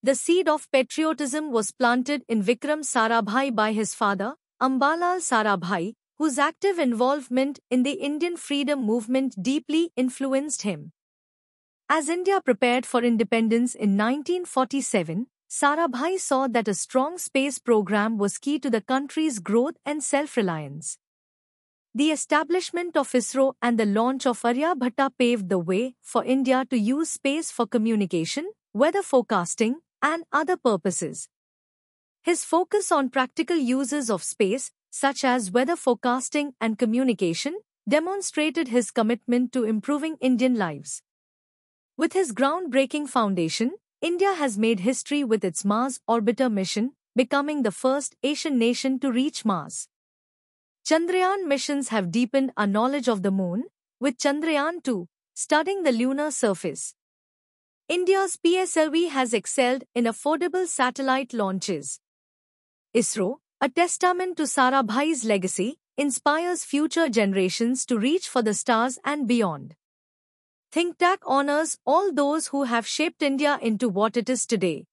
The seed of patriotism was planted in Vikram Sarabhai by his father, Ambalal Sarabhai, whose active involvement in the Indian freedom movement deeply influenced him. As India prepared for independence in 1947, Sarabhai saw that a strong space program was key to the country's growth and self-reliance. The establishment of ISRO and the launch of Aryabhatta paved the way for India to use space for communication, weather forecasting, and other purposes. His focus on practical uses of space, such as weather forecasting and communication, demonstrated his commitment to improving Indian lives. With his groundbreaking foundation, India has made history with its Mars orbiter mission, becoming the first Asian nation to reach Mars. Chandrayaan missions have deepened our knowledge of the moon, with Chandrayaan 2 studying the lunar surface. India's PSLV has excelled in affordable satellite launches. ISRO, a testament to Sarabhai's legacy, inspires future generations to reach for the stars and beyond. Think ThinkTac honors all those who have shaped India into what it is today.